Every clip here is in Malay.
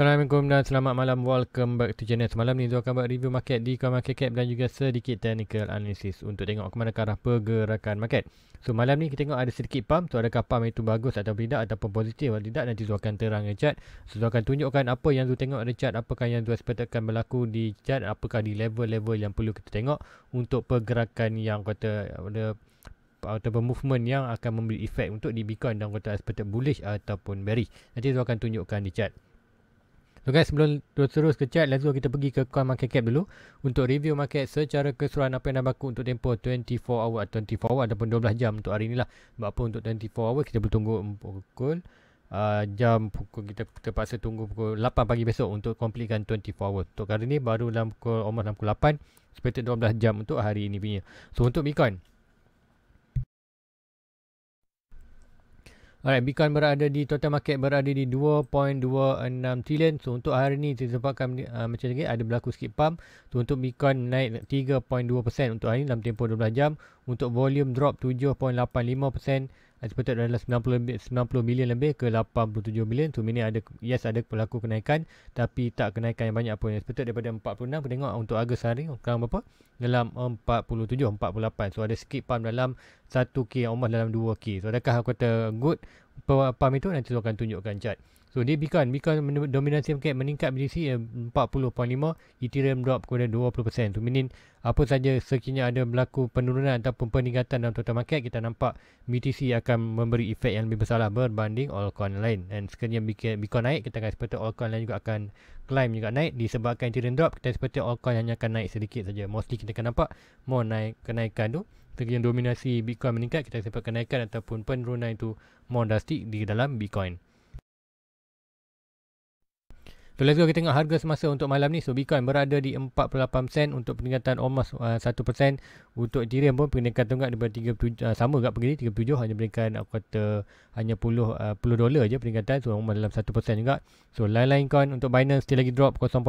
Assalamualaikum dan selamat malam. Welcome back to channel. Semalam ni saya akan buat review market di kawasan Market Cap dan juga sedikit technical analysis untuk tengok ke mana arah pergerakan market. So malam ni kita tengok ada sedikit pump. So adakah pump itu bagus atau tidak ataupun positif atau tidak nanti saya akan terang ke chat. So saya akan tunjukkan apa yang saya tengok ada chat. apakah yang saya expectkan berlaku di chat? apakah di level-level yang perlu kita tengok untuk pergerakan yang kata ada ataupun movement yang akan memberi efek untuk di Bitcoin dan kata expected bullish ataupun bearish. Nanti saya akan tunjukkan di chat. So guys sebelum terus ke chat Let's go kita pergi ke coin market cap dulu Untuk review market secara keseluruhan Apa yang dah baku untuk tempoh 24 hour atau 24 hour ataupun 12 jam untuk hari ni lah Sebab apa untuk 24 hour kita boleh tunggu pukul uh, Jam pukul kita terpaksa tunggu pukul 8 pagi besok Untuk komplikan 24 hour Untuk hari ni baru dalam pukul almost 6 12 jam untuk hari ini punya So untuk Bitcoin Alright, Bitcoin berada di total market berada di 2.26 trillion. So untuk hari ni disebabkan uh, macam lagi ada berlaku sikit pump. So untuk Bitcoin naik 3.2% untuk hari ni dalam tempoh 12 jam. Untuk volume drop 7.85% expected adalah 90 90 million lebih ke 87 million tu so, mini ada yes ada pelaku kenaikan tapi tak kenaikan yang banyak pun expected daripada 46 kita tengok untuk harga sehari sekarang berapa dalam 47 48 so ada sikit pump dalam 1k omah dalam 2k so adakah aku kata good pump itu nanti tu akan tunjukkan chart So dia Bitcoin, Bitcoin dominasi market meningkat eh, empat puluh BTC lima Ethereum drop kepada dua 20%. So meaning apa saja sekiranya ada berlaku penurunan atau peningkatan dalam total market, kita nampak BTC akan memberi efek yang lebih besarlah berbanding altcoin lain. Dan sekiranya Bitcoin naik, kita akan seperti altcoin lain juga akan climb juga naik disebabkan Ethereum drop, kita seperti altcoin hanya akan naik sedikit saja. Mostly kita akan nampak more naik kenaikan tu sekiranya dominasi Bitcoin meningkat, kita sebab kenaikan ataupun penurunan itu more drastic di dalam Bitcoin. Itulah juga kita tengok harga semasa untuk malam ni. So Bitcoin berada di 48 sen untuk peningkatan almost uh, 1%. Sen. Untuk Ethereum pun peningkatan enggak, daripada 37, uh, sama juga pergi 37 hanya berikan aku kata hanya 10, uh, 10 dolar je peningkatan. So almost dalam 1% juga. So lain-lain coin untuk Binance still lagi drop 0.6.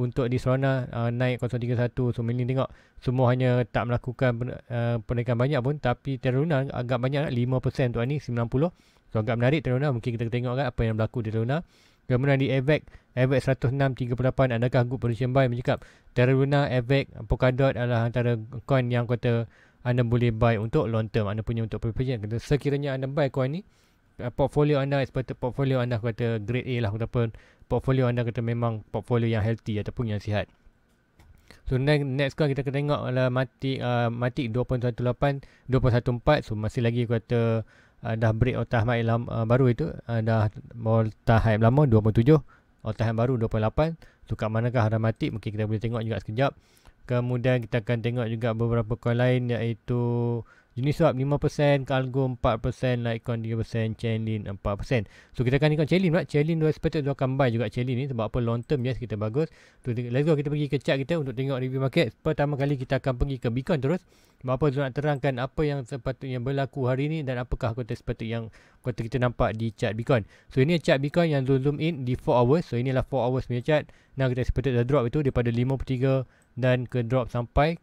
Untuk di Solana uh, naik 0.31. So mainly tengok semua hanya tak melakukan peningkatan uh, banyak pun. Tapi Terluna agak banyak 5% lah, tu, ni 90. So agak menarik Terluna. Mungkin kita tengok kan apa yang berlaku di Terluna. Kemudian di AVAC, 106, 38. adakah good position buy? Mencakap Terra Luna, AVAC, e Polkadot adalah antara coin yang kata anda boleh buy untuk long term. Anda punya untuk perpajian. Kata sekiranya anda buy coin ni, eh, portfolio anda expected portfolio anda kata grade A lah ataupun portfolio anda kata memang portfolio yang healthy ataupun yang sihat. So next, next kali kita akan tengok adalah Matic, uh, 2.18, 2.14. So masih lagi kata uh, dah break all time uh, baru itu uh, dah all time high lama 27 otah time baru 28 tu kat manakah haram mati mungkin kita boleh tengok juga sekejap kemudian kita akan tengok juga beberapa coin lain iaitu Jenis swap 5%, Cargo 4%, Litecoin 3%, Chainlink 4%. So kita akan ikut Chainlink lah. Chainlink dua expected dua akan buy juga Chainlink ni sebab apa long term yes kita bagus. So, let's go kita pergi ke chart kita untuk tengok review market. Pertama kali kita akan pergi ke Bitcoin terus. Sebab apa nak terangkan apa yang sepatutnya berlaku hari ni dan apakah kota sepatutnya yang kota kita nampak di chat Bitcoin. So ini chat Bitcoin yang zoom in di 4 hours. So inilah 4 hours punya chat Now kita expected dah drop itu daripada 53 dan ke drop sampai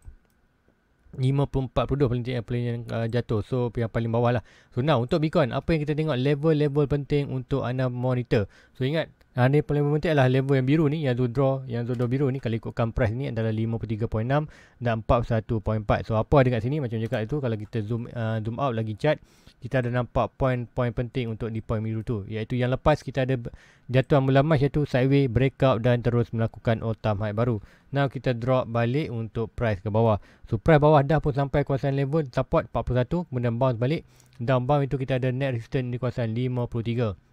54.20 paling tinggi paling yang uh, jatuh so yang paling bawah lah so now untuk Bitcoin apa yang kita tengok level-level penting untuk anda monitor so ingat Ha, ni paling penting adalah level yang biru ni, yang tu draw, yang tu draw biru ni kalau ikutkan price ni adalah 53.6 dan 41.4. So apa ada kat sini macam cakap itu kalau kita zoom uh, zoom out lagi chart, kita ada nampak poin-poin penting untuk di point biru tu. Iaitu yang lepas kita ada jatuhan bulan Mac iaitu sideway, breakout dan terus melakukan all time high baru. Now kita drop balik untuk price ke bawah. So price bawah dah pun sampai kawasan level support 41 kemudian bounce balik. Down bounce itu kita ada net resistance di kawasan 53.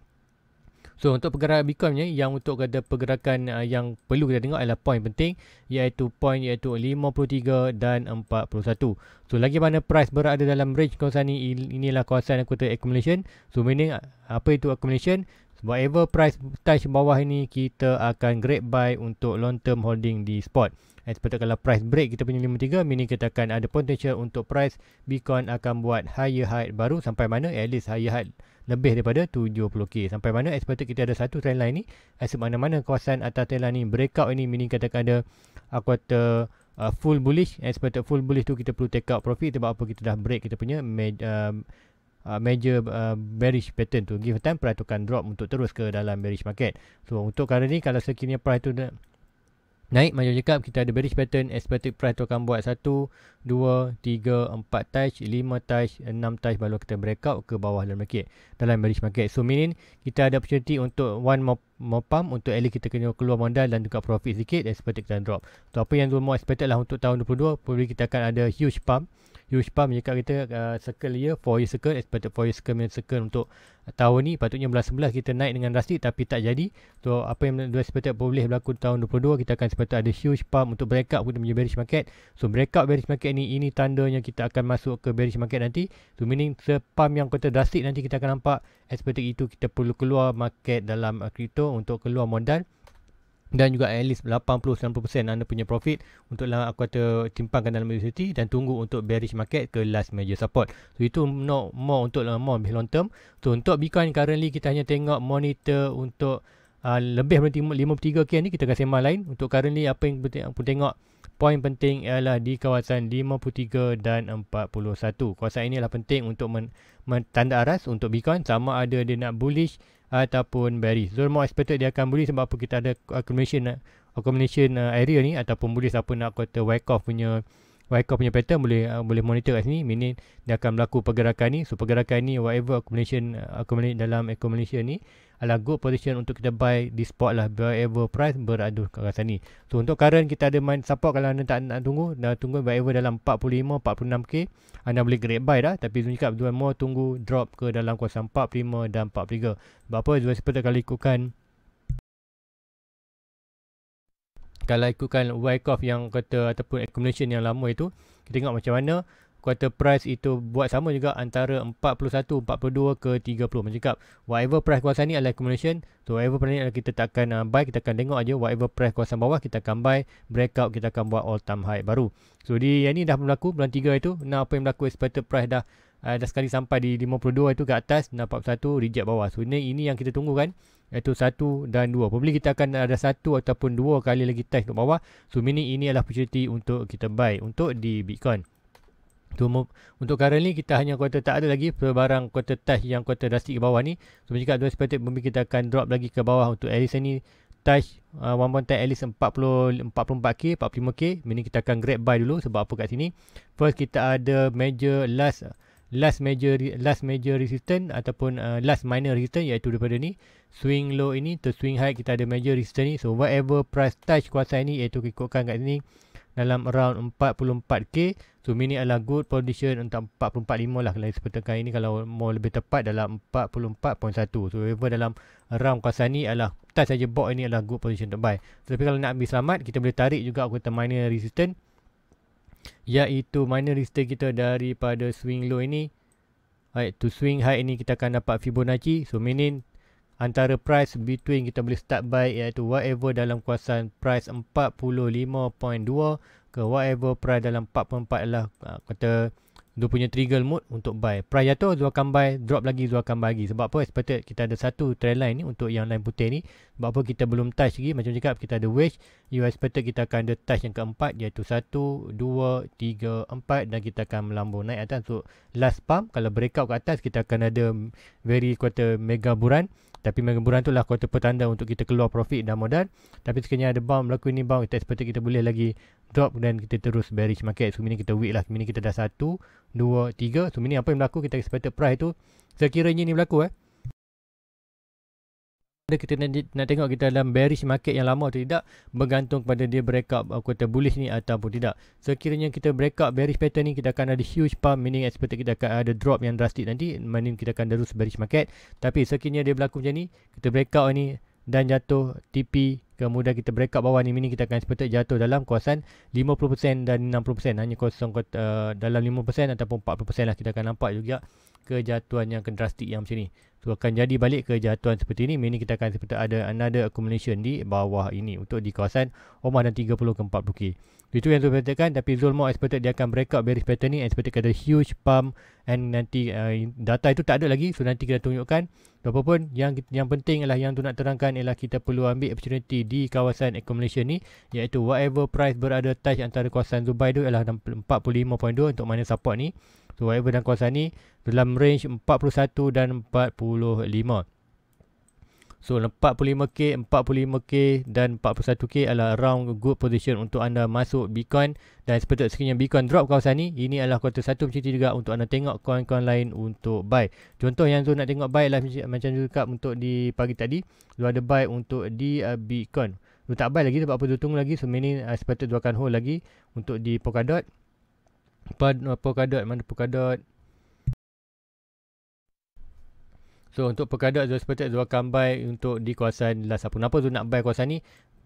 So untuk pergerakan Bitcoin ni yang untuk ada pergerakan uh, yang perlu kita tengok adalah point penting iaitu point iaitu 53 dan 41. So lagi mana price berada dalam range kawasan ni inilah kawasan yang kata accumulation. So meaning uh, apa itu accumulation? Whatever price touch bawah ini kita akan grab buy untuk long term holding di spot. Seperti kalau price break kita punya 53 Mini kita akan ada potential untuk price Bitcoin akan buat higher height baru Sampai mana at least higher height lebih daripada 70k Sampai mana expected kita ada satu trend line ni As mana-mana kawasan atas trend line ni Breakout ini mini katakan ada Aku kata uh, full bullish Expected full bullish tu kita perlu take out profit Sebab apa kita dah break kita punya med, um, uh, major uh, bearish pattern tu give time price tu akan drop untuk terus ke dalam bearish market so untuk kali ni kalau sekiranya price tu dah, Naik macam cakap kita ada bearish pattern expected price tu akan buat 1, 2, 3, 4 touch, 5 touch, 6 touch baru kita breakout ke bawah dalam market dalam bearish market. So meaning kita ada opportunity untuk one more, more pump untuk at kita kena keluar modal dan juga profit sikit expected kita drop. So apa yang semua more expected lah untuk tahun 2022 probably kita akan ada huge pump huge pump dekat kita uh, circle year four year circle expected four year circle circle untuk tahun ni patutnya bulan 11 kita naik dengan drastic tapi tak jadi so apa yang dua expected boleh berlaku tahun 22 kita akan sepatutnya ada huge pump untuk breakout kita punya bearish market so breakout bearish market ni ini tandanya kita akan masuk ke bearish market nanti so meaning sepam yang kata drastic nanti kita akan nampak expected itu kita perlu keluar market dalam uh, crypto untuk keluar modal dan juga at least 80-90% anda punya profit untuk lah aku kata timpangkan dalam university dan tunggu untuk bearish market ke last major support. So itu no more untuk uh, more lebih long term. So untuk Bitcoin currently kita hanya tengok monitor untuk uh, lebih berarti 53K ni kita akan sembang lain. Untuk currently apa yang pun tengok poin penting ialah di kawasan 53 dan 41. Kawasan ini adalah penting untuk men, men, tanda aras untuk Bitcoin sama ada dia nak bullish ataupun bearish. Zone more expected dia akan bullish sebab apa kita ada accumulation eh, accumulation eh, area ni ataupun bullish apa nak kata wake off punya wake off punya pattern boleh eh, boleh monitor kat sini meaning dia akan berlaku pergerakan ni so pergerakan ni whatever accumulation accumulate dalam accumulation ni adalah good position untuk kita buy di spot lah wherever price berada kat ni. so untuk current kita ada main support kalau anda tak nak tunggu dah tunggu wherever dalam 45 46k anda boleh great buy dah tapi Zoom cakap dua more tunggu drop ke dalam kuasa 45 dan 43 sebab apa dua seperti kalau ikutkan kalau ikutkan wake off yang kata ataupun accumulation yang lama itu kita tengok macam mana quarter price itu buat sama juga antara 41, 42 ke 30. Macam cakap, whatever price kuasa ni adalah accumulation. So, whatever price ni adalah kita takkan uh, buy. Kita akan tengok aja whatever price kuasa bawah kita akan buy. Breakout kita akan buat all time high baru. So, di yang ni dah berlaku bulan 3 itu. Now, apa yang berlaku expected price dah uh, dah sekali sampai di 52 itu ke atas. satu reject bawah. So, ni ini yang kita tunggu kan. Iaitu satu dan dua. Probably kita akan ada satu ataupun dua kali lagi test ke bawah. So, meaning ini adalah opportunity untuk kita buy. Untuk di Bitcoin untuk untuk ni kita hanya kuota tak ada lagi pelbarang kuota touch yang kuota drastik ke bawah ni so jika ada expected mungkin kita akan drop lagi ke bawah untuk at least ni touch uh, 1.10 at least 40, 44k 45k mini kita akan grab buy dulu sebab apa kat sini first kita ada major last last major last major resistance ataupun uh, last minor resistance iaitu daripada ni swing low ini to swing high kita ada major resistance ni so whatever price touch kuasa ni iaitu ikutkan kat sini dalam round 44k so mini adalah good position untuk 445 lah kalau seperti kali ini kalau mau lebih tepat dalam 44.1 so even dalam round kawasan ni adalah tak saja box ini adalah good position untuk buy so, tapi kalau nak ambil selamat kita boleh tarik juga kota minor resistance iaitu minor resistance kita daripada swing low ini Right, to swing high ini kita akan dapat Fibonacci. So, meaning antara price between kita boleh start buy iaitu whatever dalam kuasaan price 45.2 ke whatever price dalam 44 lah ha, kata dia punya trigger mode untuk buy. Price jatuh, dia akan buy. Drop lagi, dia akan bagi. Sebab apa? Seperti kita ada satu trend line ni untuk yang line putih ni. Sebab apa kita belum touch lagi. Macam cakap, kita ada wedge. You expected kita akan ada touch yang keempat. Iaitu satu, dua, tiga, empat. Dan kita akan melambung naik atas. So, last pump. Kalau breakout ke atas, kita akan ada very quarter mega buran. Tapi mengemburan tu lah kuota pertanda untuk kita keluar profit dan modal. Tapi sekiranya ada bump, berlaku ini bump, kita seperti kita boleh lagi drop dan kita terus bearish market. So, ini kita wait lah. Ini kita dah satu, dua, tiga. So, ini apa yang berlaku, kita expected price tu. Sekiranya ini berlaku eh ada kita nak, tengok kita dalam bearish market yang lama atau tidak bergantung kepada dia break up quarter uh, bullish ni ataupun tidak so kiranya kita break up bearish pattern ni kita akan ada huge pump meaning expected kita akan ada drop yang drastic nanti meaning kita akan terus bearish market tapi sekiranya dia berlaku macam ni kita break up ni dan jatuh TP kemudian kita break up bawah ni meaning kita akan expected jatuh dalam kawasan 50% dan 60% hanya kosong uh, dalam 5% ataupun 40% lah kita akan nampak juga kejatuhan yang drastik yang macam ni. So akan jadi balik kejatuhan seperti ini. Meaning kita akan seperti ada another accumulation di bawah ini untuk di kawasan Omah dan 30 ke 40K. Itu yang saya katakan tapi Zulmo expected dia akan break out bearish pattern ni Seperti kata huge pump and nanti uh, data itu tak ada lagi so nanti kita tunjukkan apa pun yang yang penting adalah yang tu nak terangkan ialah kita perlu ambil opportunity di kawasan accumulation ni iaitu whatever price berada touch antara kawasan Zubai tu ialah 45.2 untuk mana support ni tu whatever dan kuasa ni dalam range 41 dan 45 so 45k 45k dan 41k adalah round good position untuk anda masuk bitcoin dan seperti sekiranya bitcoin drop kawasan ni ini adalah kuota satu macam juga untuk anda tengok coin-coin lain untuk buy contoh yang tu nak tengok buy lah macam tu cup untuk di pagi tadi tu ada buy untuk di uh, bitcoin tu tak buy lagi sebab apa tu tunggu lagi so mainin uh, sepatut tu akan hold lagi untuk di polkadot Pad, apa uh, perkadat mana perkadat So untuk perkadat Zul seperti Zul akan buy untuk di kawasan last apa Kenapa Zul nak buy kawasan ni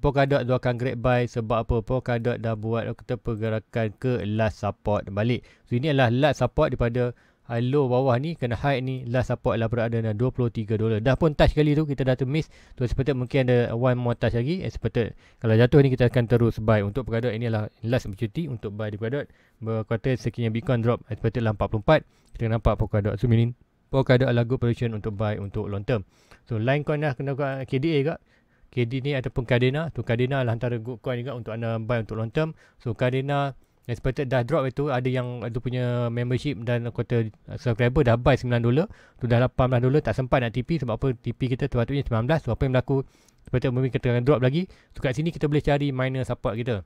Perkadat Zul akan great buy sebab apa Perkadat dah buat kita pergerakan ke last support balik So ini adalah last support daripada uh, low bawah ni kena high ni last support lah berada dengan 23 dolar dah pun touch kali tu kita dah termiss tu seperti mungkin ada one more touch lagi eh, seperti kalau jatuh ni kita akan terus buy untuk pergadot ini adalah last opportunity untuk buy di pergadot berkata sekiranya bitcoin drop eh, seperti dalam 44 kita nampak pergadot so meaning pergadot adalah good position untuk buy untuk long term so line coin lah kena buat KDA juga KD ni ataupun Cardena tu Cardena adalah antara good coin juga untuk anda buy untuk long term so Cardena Cardena expected dah drop itu ada yang ada punya membership dan kota subscriber dah buy 9 dolar tu dah 18 dolar tak sempat nak TP sebab apa TP kita sepatutnya 19 so apa yang berlaku seperti mungkin kita akan drop lagi so kat sini kita boleh cari minor support kita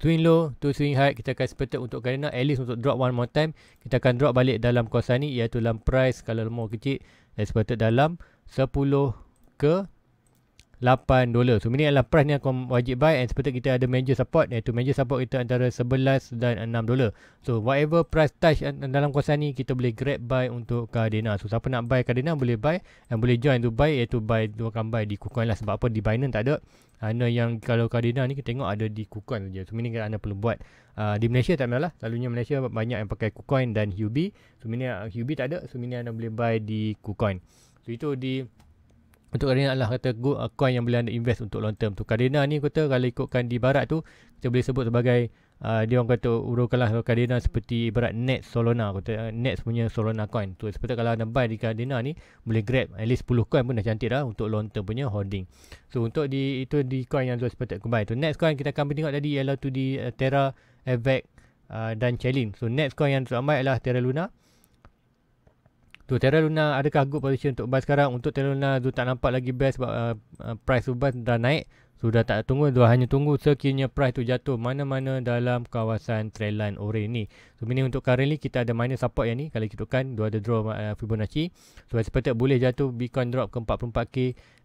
swing low to swing high kita akan expected untuk kena at least untuk drop one more time kita akan drop balik dalam kawasan ni iaitu dalam price kalau lemah kecil expected dalam 10 ke 8 dolar. So ini adalah price ni akan wajib buy and seperti kita ada major support iaitu major support kita antara 11 dan 6 dolar. So whatever price touch dalam kawasan ni kita boleh grab buy untuk Cardano. So siapa nak buy Cardano boleh buy and boleh join to buy iaitu buy dua akan buy di KuCoin lah sebab apa di Binance tak ada. Hanya yang kalau Cardano ni kita tengok ada di KuCoin saja. So ini kan anda perlu buat uh, di Malaysia tak malah. Selalunya Malaysia banyak yang pakai KuCoin dan Hubi. So ini uh, Hubi tak ada. So ini anda boleh buy di KuCoin. So itu di untuk Karina lah kata good uh, coin yang boleh anda invest untuk long term tu. Karina ni kata kalau ikutkan di barat tu kita boleh sebut sebagai uh, dia orang kata urukanlah Karina seperti ibarat net Solana kata uh, net punya Solana coin tu. Seperti kalau anda buy di Karina ni boleh grab at least 10 coin pun dah cantik dah untuk long term punya holding. So untuk di itu di coin yang tuan sepatutnya buy tu. Next coin kita akan tengok tadi ialah tu di uh, Terra, Avax uh, dan Chelin. So next coin yang tuan buy adalah Terra Luna. Tu Terra Luna adakah good position untuk buy sekarang? Untuk Terra Luna tu tak nampak lagi best sebab uh, uh, price tu buy dah naik. Sudah tak tunggu, dua hanya tunggu sekiranya price tu jatuh mana-mana dalam kawasan trendline orange ni. So ini untuk currently kita ada minor support yang ni. Kalau kita kan dua ada draw uh, Fibonacci. So as expected boleh jatuh Bitcoin drop ke 44k.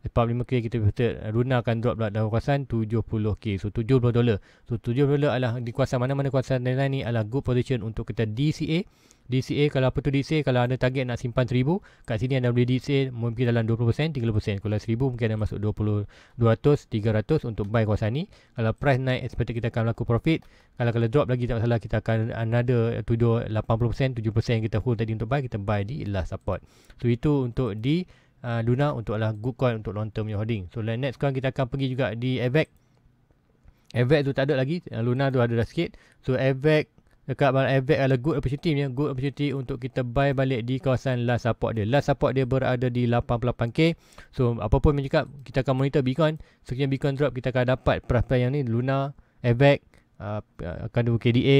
45k kita betul uh, Luna akan drop dalam kawasan 70k. So 70 dolar. So 70 dolar adalah di kawasan mana-mana kawasan trendline ni adalah good position untuk kita DCA. DCA kalau apa tu DCA kalau anda target nak simpan 1000 kat sini anda boleh DCA mungkin dalam 20% 30% kalau 1000 mungkin anda masuk 20 200 untuk buy kawasan ni kalau price naik expected kita akan laku profit kalau kalau drop lagi tak masalah kita akan another tujuh 80% 7% kita hold tadi untuk buy kita buy di last support so itu untuk di uh, Luna untuk adalah good coin untuk long term holding so next sekarang kita akan pergi juga di Avex Avex tu tak ada lagi uh, Luna tu ada dah sikit so Avex dekat Mount Everest adalah good opportunity ni. Good opportunity untuk kita buy balik di kawasan last support dia. Last support dia berada di 88K. So, apa pun yang cakap, kita akan monitor Bitcoin. Sekiranya Bitcoin drop, kita akan dapat perhatian yang ni. Luna, Avex, uh, uh, akan ada KDA,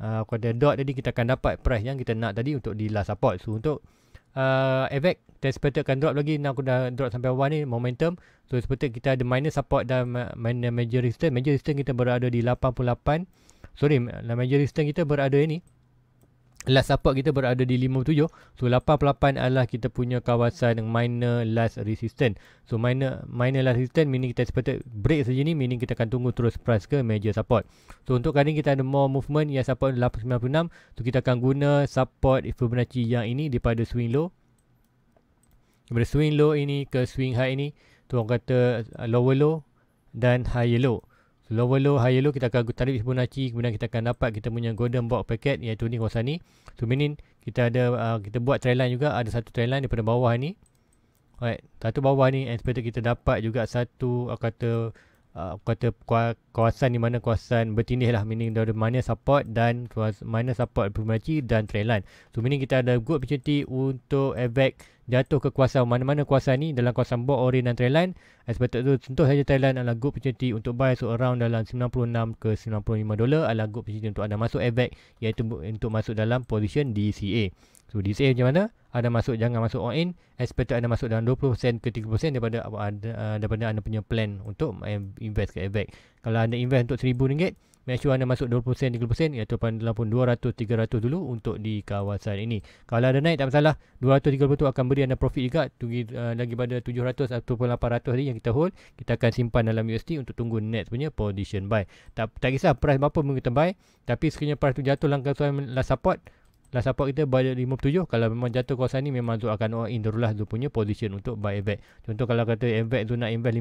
uh, akan ada DOT tadi. Kita akan dapat price yang kita nak tadi untuk di last support. So, untuk uh, Avex Test pattern akan drop lagi Now aku dah drop sampai bawah ni Momentum So seperti kita ada minor support Dan uh, minor uh, major resistance Major resistance kita berada di 88 Sorry Major resistance kita berada ni last support kita berada di 57 so 88 adalah kita punya kawasan yang minor last resistance so minor minor last resistance meaning kita expected break saja ni meaning kita akan tunggu terus price ke major support so untuk kali ni kita ada more movement yang support 896 so kita akan guna support Fibonacci yang ini daripada swing low daripada swing low ini ke swing high ini tu orang kata lower low dan higher low lower low higher low kita akan tarik Fibonacci kemudian kita akan dapat kita punya golden box packet iaitu ni kawasan ni Tu meaning kita ada uh, kita buat trend line juga ada satu trend line daripada bawah ni alright satu bawah ni and kita dapat juga satu uh, kata uh, kata kawasan ni mana kawasan bertindih lah meaning ada mana support dan mana support Fibonacci dan trend line so meaning kita ada good opportunity untuk effect jatuh ke kuasa mana-mana kuasa ni dalam kuasa Bob ori dan Thailand. Expected tu contoh saja Thailand adalah good opportunity untuk buy so around dalam 96 ke 95 dolar adalah good opportunity untuk anda masuk AVAX iaitu untuk masuk dalam position DCA. So DCA macam mana? ada masuk jangan masuk all in. Expected anda masuk dalam 20% ke 30% daripada uh, daripada anda punya plan untuk eh, invest ke AVAX. Kalau anda invest untuk RM1,000 make sure anda masuk 20%, 30% ataupun dalam pun 200, 300 dulu untuk di kawasan ini. Kalau ada naik tak masalah, 200, 300 tu akan beri anda profit juga tinggi, uh, eh, lagi pada 700 ataupun 800 tadi yang kita hold, kita akan simpan dalam USD untuk tunggu next punya position buy. Tak, tak kisah price berapa pun kita buy, tapi sekiranya price tu jatuh langkah tuan support, lah support kita buy 57 Kalau memang jatuh kawasan ni Memang tu akan all in Darulah tu punya position Untuk buy AVAC Contoh kalau kata AVAC tu nak invest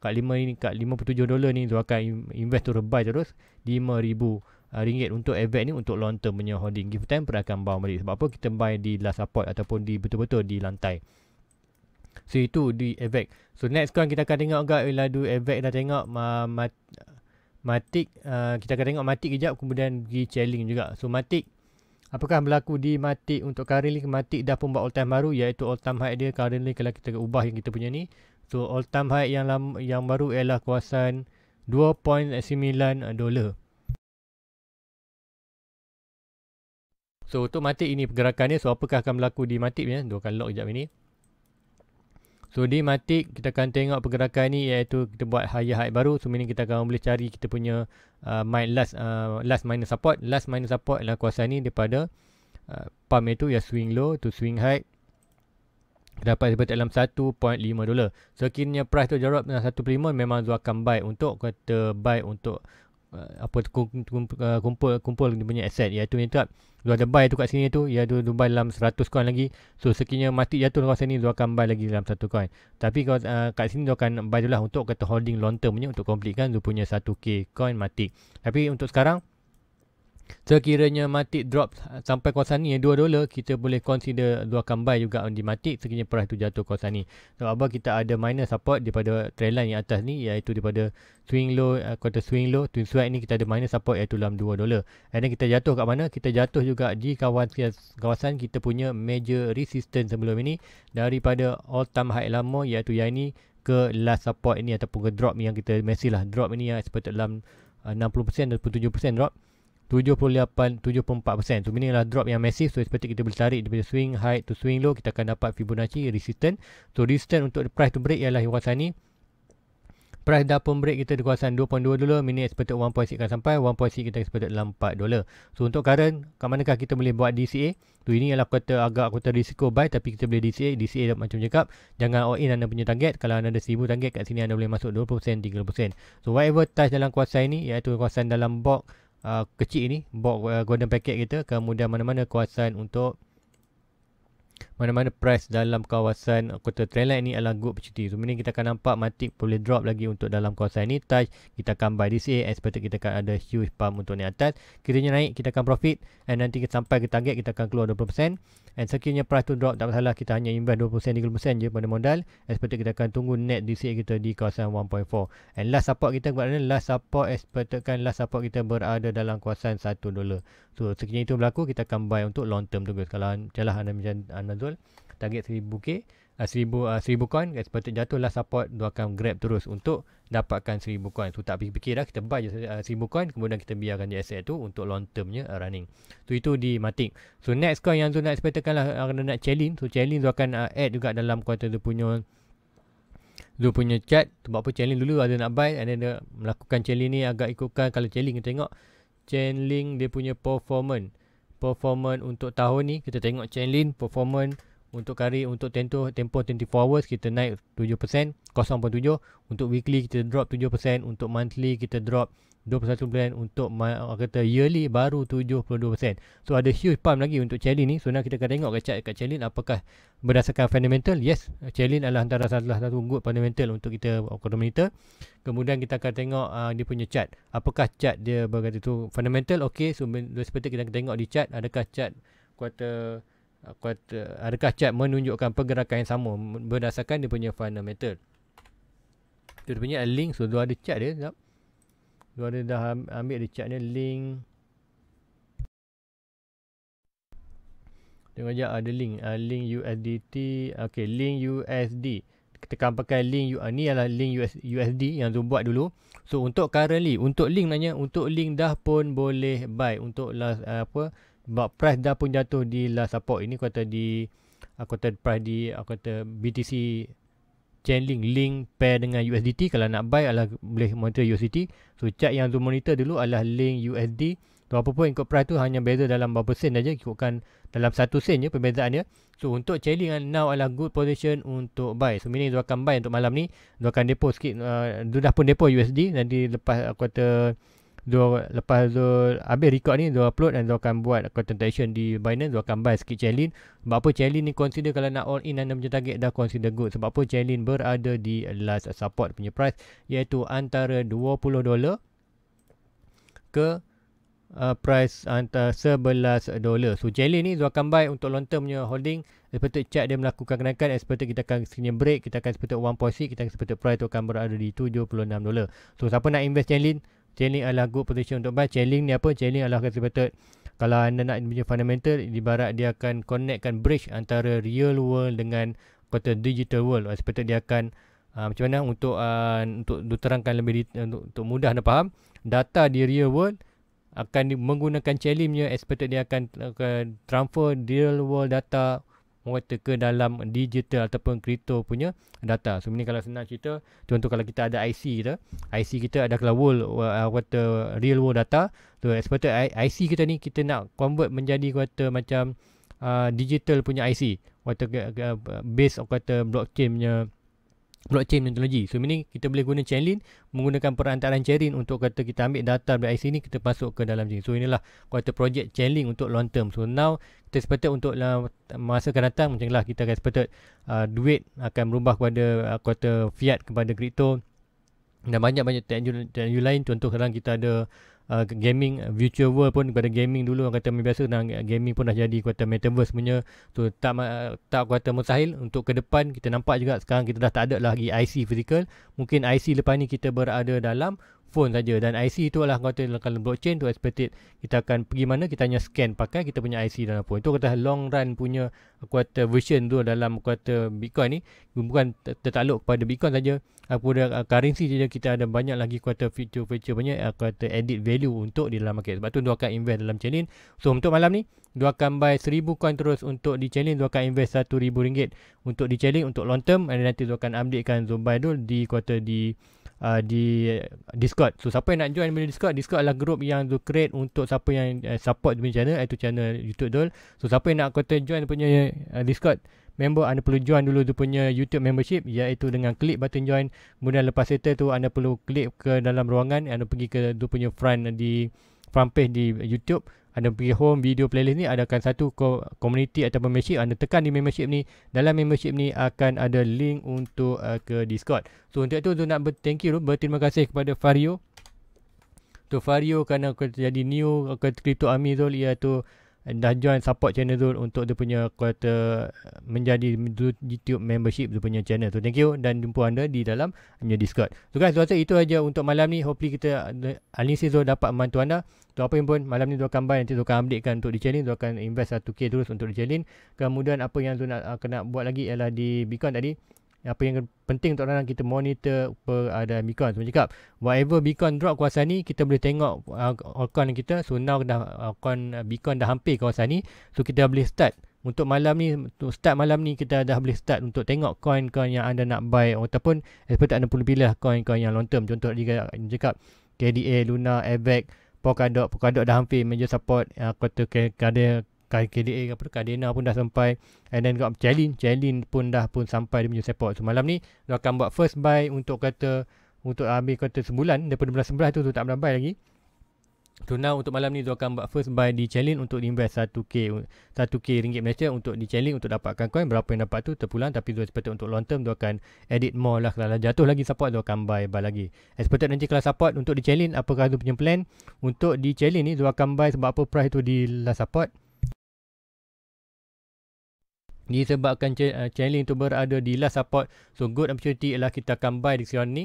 5000 Kat 5 ini Kat 57 dolar ni Tu akan invest tu buy terus 5000 Uh, ringgit untuk AVAC ni untuk long term punya holding give time perakan bawah balik sebab apa kita buy di last support ataupun di betul-betul di lantai so itu di AVAC so next kan kita akan tengok agak ialah do AVAC dah tengok ma mat matik uh, kita akan tengok matik kejap kemudian pergi challenge juga so matik Apakah berlaku di Matic untuk currently Matic dah pun buat all time baru iaitu all time high dia currently kalau kita ubah yang kita punya ni. So all time high yang lam, yang baru ialah kawasan 2.9 dolar. So untuk Matic ini pergerakannya so apakah akan berlaku di Matic ya? Dua kali log kejap ini. So di matik kita akan tengok pergerakan ni iaitu kita buat higher high baru. So meaning kita akan boleh cari kita punya uh, my last uh, last minus support. Last minus support adalah kuasa ni daripada uh, pump itu ya swing low to swing high. Kita dapat seperti dalam 1.5 dolar. So akhirnya price tu jarak 1.5 memang Zul akan buy untuk kata buy untuk Eh, apa tu eh, kumpul kumpul dia punya aset iaitu ni tak dua ada buy tu kat sini tu ia dua buy dalam 100 coin lagi so sekiranya mati jatuh kawasan ni dua akan buy lagi dalam satu coin tapi kalau uh, kat sini dua akan buy dulah untuk kata holding long term punya untuk complete kan dia punya 1k coin mati tapi untuk sekarang Sekiranya Matic drop sampai kawasan ni 2 dolar, kita boleh consider dua kambai juga di Matic sekiranya price tu jatuh kawasan ni. Sebab apa kita ada minor support daripada trend line yang atas ni iaitu daripada swing low, kota eh, swing low, twin swing ni kita ada minor support iaitu dalam 2 dolar. And then kita jatuh kat mana? Kita jatuh juga di kawasan kawasan kita punya major resistance sebelum ini daripada all time high lama iaitu yang ini ke last support ini ataupun ke drop ni yang kita mesti lah. Drop ini yang eh, seperti dalam 60% eh, ataupun 70% drop. 78 74%. Tu so, ini adalah drop yang massive. So seperti kita boleh tarik daripada swing high to swing low kita akan dapat Fibonacci resistance. So resistance untuk price to break ialah kawasan ni. Price dah pun break kita di kawasan 2.2 dolar. Mini expected 1.6 akan sampai. 1.6 kita expected dalam 4 dolar. So untuk current, kat manakah kita boleh buat DCA? Tu so, ini adalah kata agak kota risiko buy tapi kita boleh DCA. DCA dah macam cakap. Jangan all in anda punya target. Kalau anda ada 1000 target kat sini anda boleh masuk 20%, 30%. So whatever touch dalam kuasa ini iaitu kawasan dalam box uh, kecil ini, box uh, golden packet kita, kemudian mana-mana kuasaan untuk mana-mana price dalam kawasan kota trendline ini adalah good opportunity. So, ini kita akan nampak matik boleh drop lagi untuk dalam kawasan ini. Touch, kita akan buy this A. Expected kita akan ada huge pump untuk ni atas. Kiranya naik, kita akan profit. And nanti kita sampai ke target, kita akan keluar 20%. And sekiranya price tu drop, tak masalah. Kita hanya invest 20%, 30% je pada modal. Expected kita akan tunggu net DCA kita di kawasan 1.4. And last support kita buat mana? Last support, expected kan last support kita berada dalam kawasan 1 dolar. So, sekiranya itu berlaku, kita akan buy untuk long term tu Kalau macam lah, anda macam anda tu betul target 1000k uh, 1000 uh, 1000 coin guys sepatut jatuh support dua akan grab terus untuk dapatkan 1000 coin so tak fikir, -fikir dah kita buy je uh, eh, 1000 coin kemudian kita biarkan je asset tu untuk long termnya uh, running so itu di matik so next coin yang tu nak expectakan lah uh, nak challenge so challenge tu akan uh, add juga dalam quarter tu punya Zul punya chat tu buat apa challenge dulu ada nak buy and then dia melakukan challenge ni agak ikutkan kalau challenge kita tengok Chainlink dia punya performance performance untuk tahun ni kita tengok Chainlink performance untuk kari untuk tempoh tempoh 24 hours kita naik 7% 0.7 untuk weekly kita drop 7% untuk monthly kita drop 21% untuk orang kata yearly baru 72%. So ada huge pump lagi untuk Chelin ni. So nak kita akan tengok kat chart kat Chelin apakah berdasarkan fundamental. Yes, Chelin adalah antara salah satu good fundamental untuk kita monitor. Kemudian kita akan tengok uh, dia punya chart. Apakah chart dia berkata tu fundamental? Okay, so seperti kita akan tengok di chart. Adakah chart quarter quarter uh, adakah chart menunjukkan pergerakan yang sama berdasarkan dia punya fundamental. Dia punya link so dia ada chart dia. Sekejap. So ada dah ambil dia chart ni link. Tengok je ada link. Uh, link USDT. Okay link USD. Tekan pakai link. Uh, ni adalah link US, USD yang tu buat dulu. So untuk currently. Untuk link nanya. Untuk link dah pun boleh buy. Untuk last uh, apa. Sebab price dah pun jatuh di last support. Ini kata di. Aku kata price di. Aku kata BTC. Chainlink link pair dengan USDT kalau nak buy adalah boleh monitor USDT so chart yang tu monitor dulu adalah link USD so apa pun ikut price tu hanya beza dalam berapa sen saja. ikutkan dalam satu sen je perbezaannya so untuk Chainlink now adalah good position untuk buy so meaning dia akan buy untuk malam ni dia akan depo sikit uh, dia dah pun depo USD nanti lepas uh, quarter dia lepas tu habis record ni dia upload dan dia akan buat contentation di Binance dia akan buy sikit Chainlink sebab apa Chainlink ni consider kalau nak all in dan punya target dah consider good sebab apa Chainlink berada di last support punya price iaitu antara 20 dolar ke uh, price antara 11 dolar so Chainlink ni dia akan buy untuk long term punya holding seperti chart dia melakukan kenaikan seperti kita akan sini break kita akan seperti 1.6 kita akan seperti price tu akan berada di 76 dolar so siapa nak invest Chainlink Chaining adalah good position untuk buy. Chaining ni apa? Chaining adalah kata betul. Kalau anda nak punya fundamental, di ibarat dia akan connectkan bridge antara real world dengan kata digital world. Ah, Seperti dia akan uh, macam mana untuk uh, untuk diterangkan lebih di, untuk, untuk mudah anda faham. Data di real world akan menggunakan challenge expected eh, dia akan uh, transfer real world data orang kata ke dalam digital ataupun kripto punya data. So ini kalau senang cerita, contoh kalau kita ada IC kita, IC kita ada kalau world, orang uh, kata real world data, so exported IC kita ni kita nak convert menjadi kata macam uh, digital punya IC. Kata uh, base kata blockchain punya blockchain dan teknologi. So ini kita boleh guna Chainlink menggunakan perantaran Chainlink untuk kata kita ambil data dari IC ni kita masuk ke dalam sini. So inilah kuarter project Chainlink untuk long term. So now kita sepatut untuk uh, masa akan datang macam lah kita akan sepatut uh, duit akan berubah kepada kuarter uh, fiat kepada crypto dan banyak-banyak teknologi, teknologi lain. Contoh sekarang kita ada uh, gaming uh, virtual world pun daripada gaming dulu orang kata biasa dan gaming pun dah jadi kata metaverse punya tu tak tak kata mustahil untuk ke depan kita nampak juga sekarang kita dah tak ada lagi IC physical mungkin IC lepas ni kita berada dalam phone saja dan IC tu adalah kata dalam blockchain tu expected kita akan pergi mana kita hanya scan pakai kita punya IC dalam phone itu kata long run punya aku kata version tu dalam aku Bitcoin ni bukan tertakluk kepada Bitcoin saja aku ada uh, currency saja kita ada banyak lagi aku kata feature-feature punya uh, aku kata value untuk di dalam market sebab tu dia akan invest dalam chain so untuk malam ni dua akan buy 1000 coin terus untuk di chain dua akan invest 1000 ringgit untuk di chain untuk long term dan nanti dua akan update kan Zumbai dulu di kuota di uh, di Discord. So siapa yang nak join di Discord, Discord adalah grup yang tu create untuk siapa yang uh, support punya channel iaitu eh, channel YouTube Dol. So siapa yang nak kata join punya uh, Discord member anda perlu join dulu tu punya YouTube membership iaitu dengan klik button join kemudian lepas settle tu anda perlu klik ke dalam ruangan anda pergi ke tu punya front di front page di YouTube anda pergi home video playlist ni ada akan satu community atau membership anda tekan di membership ni dalam membership ni akan ada link untuk uh, ke discord so untuk itu untuk nak ber- thank you berterima kasih kepada Fario tu Fario kerana jadi new crypto army tu iaitu dah join support channel Zul untuk dia punya kuota menjadi YouTube membership dia punya channel tu. So, thank you dan jumpa anda di dalam punya Discord. So guys, rasa itu aja untuk malam ni. Hopefully kita Alisi Zul dapat membantu anda. Tu so, apa pun malam ni Zul akan buy nanti Zul akan update kan untuk di challenge. Zul akan invest 1k terus untuk di challenge. Kemudian apa yang Zul nak kena buat lagi ialah di Bitcoin tadi apa yang penting untuk orang kita monitor per ada Bitcoin semua cakap whatever Bitcoin drop kuasa ni kita boleh tengok uh, account kita so now dah account uh, Bitcoin dah hampir kuasa ni so kita boleh start untuk malam ni untuk start malam ni kita dah boleh start untuk tengok coin-coin yang anda nak buy ataupun seperti anda perlu pilih coin-coin yang long term contoh juga cakap KDA, Luna, Avax, pokadok, pokadok dah hampir major support uh, kata kata KDA apa tu Kadena pun dah sampai and then got Chalin Chalin pun dah pun sampai dia punya support so malam ni dia akan buat first buy untuk kata untuk ambil kata sebulan daripada bulan sebelah tu, tu tak pernah buy lagi So now untuk malam ni dia akan buat first buy di challenge untuk invest 1k 1k ringgit Malaysia untuk di challenge untuk dapatkan coin berapa yang dapat tu terpulang tapi dia seperti untuk long term dia akan edit more lah kalau jatuh lagi support dia akan buy buy lagi expected nanti kalau support untuk di challenge apakah tu punya plan untuk di challenge ni dia akan buy sebab apa price tu di last support sebabkan channeling uh, tu berada di last support so good opportunity ialah kita akan buy di sini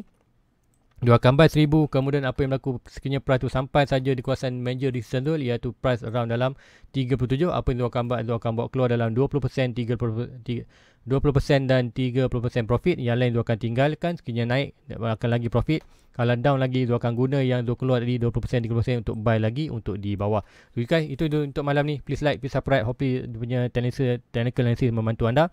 Dua kambat seribu kemudian apa yang berlaku sekiranya price tu sampai saja di kawasan major resistance tu iaitu price around dalam 37 apa yang dua kambat tu akan buat keluar dalam 20% 30% 20% dan 30% profit yang lain tu akan tinggalkan sekiranya naik akan lagi profit kalau down lagi tu akan guna yang tu keluar tadi 20% 30% untuk buy lagi untuk di bawah so guys itu, itu untuk malam ni please like please subscribe hopefully dia punya technical analysis membantu anda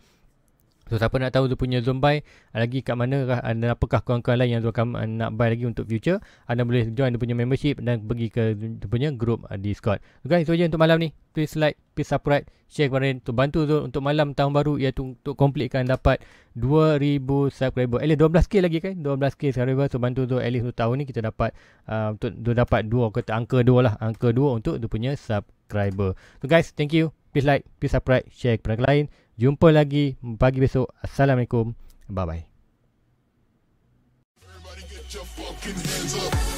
So siapa nak tahu tu punya zone buy lagi kat mana ah, anda apakah kawan-kawan lain yang tuan ah, nak buy lagi untuk future anda boleh join tu punya membership dan pergi ke tu punya group ah, Discord. So guys itu aja untuk malam ni. Please like, please subscribe, share kepada lain untuk bantu tu untuk malam tahun baru iaitu untuk completekan dapat 2000 subscriber. At 12k lagi kan? 12k subscriber so bantu tu at least untuk tahun ni kita dapat uh, untuk dia dapat dua ke angka dua lah, angka dua untuk tu punya subscriber. So guys, thank you. Please like, please subscribe, share kepada orang lain. Jumpa lagi pagi besok. Assalamualaikum. Bye-bye.